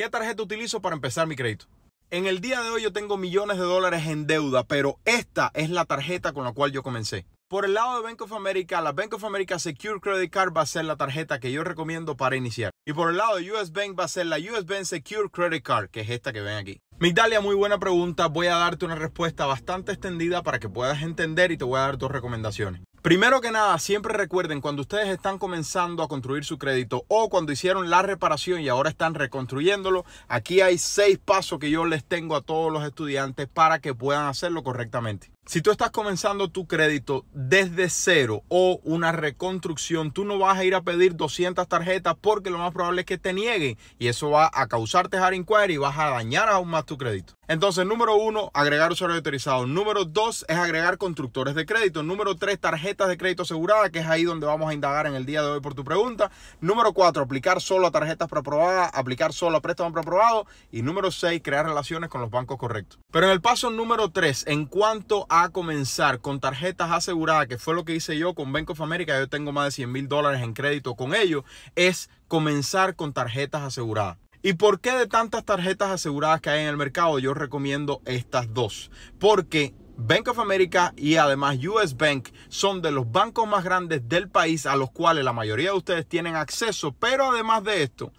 ¿Qué tarjeta utilizo para empezar mi crédito? En el día de hoy yo tengo millones de dólares en deuda, pero esta es la tarjeta con la cual yo comencé. Por el lado de Bank of America, la Bank of America Secure Credit Card va a ser la tarjeta que yo recomiendo para iniciar. Y por el lado de US Bank va a ser la US Bank Secure Credit Card, que es esta que ven aquí. Migdalia, muy buena pregunta. Voy a darte una respuesta bastante extendida para que puedas entender y te voy a dar tus recomendaciones. Primero que nada, siempre recuerden, cuando ustedes están comenzando a construir su crédito o cuando hicieron la reparación y ahora están reconstruyéndolo, aquí hay seis pasos que yo les tengo a todos los estudiantes para que puedan hacerlo correctamente. Si tú estás comenzando tu crédito desde cero o una reconstrucción, tú no vas a ir a pedir 200 tarjetas porque lo más probable es que te nieguen y eso va a causarte hard inquiry y vas a dañar aún más tu crédito. Entonces, número uno, agregar usuarios autorizados. Número dos es agregar constructores de crédito. Número tres, tarjetas de crédito asegurada, que es ahí donde vamos a indagar en el día de hoy por tu pregunta. Número cuatro, aplicar solo a tarjetas preaprobadas, aplicar solo a préstamos preaprobados. Y número seis, crear relaciones con los bancos correctos. Pero en el paso número tres, en cuanto a comenzar con tarjetas aseguradas, que fue lo que hice yo con Bank of America, yo tengo más de 100 mil dólares en crédito con ellos, es comenzar con tarjetas aseguradas. ¿Y por qué de tantas tarjetas aseguradas que hay en el mercado yo recomiendo estas dos? Porque Bank of America y además US Bank son de los bancos más grandes del país a los cuales la mayoría de ustedes tienen acceso, pero además de esto,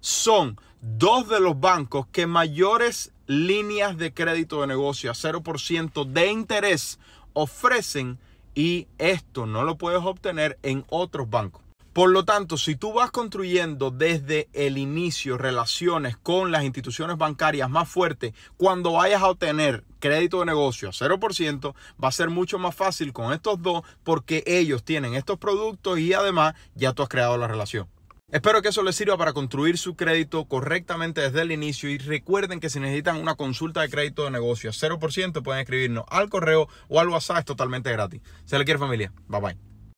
son dos de los bancos que mayores líneas de crédito de negocio a 0% de interés ofrecen y esto no lo puedes obtener en otros bancos. Por lo tanto, si tú vas construyendo desde el inicio relaciones con las instituciones bancarias más fuertes, cuando vayas a obtener crédito de negocio a 0%, va a ser mucho más fácil con estos dos porque ellos tienen estos productos y además ya tú has creado la relación. Espero que eso les sirva para construir su crédito correctamente desde el inicio y recuerden que si necesitan una consulta de crédito de negocio 0% pueden escribirnos al correo o al WhatsApp, es totalmente gratis. Se le quiere familia. Bye bye.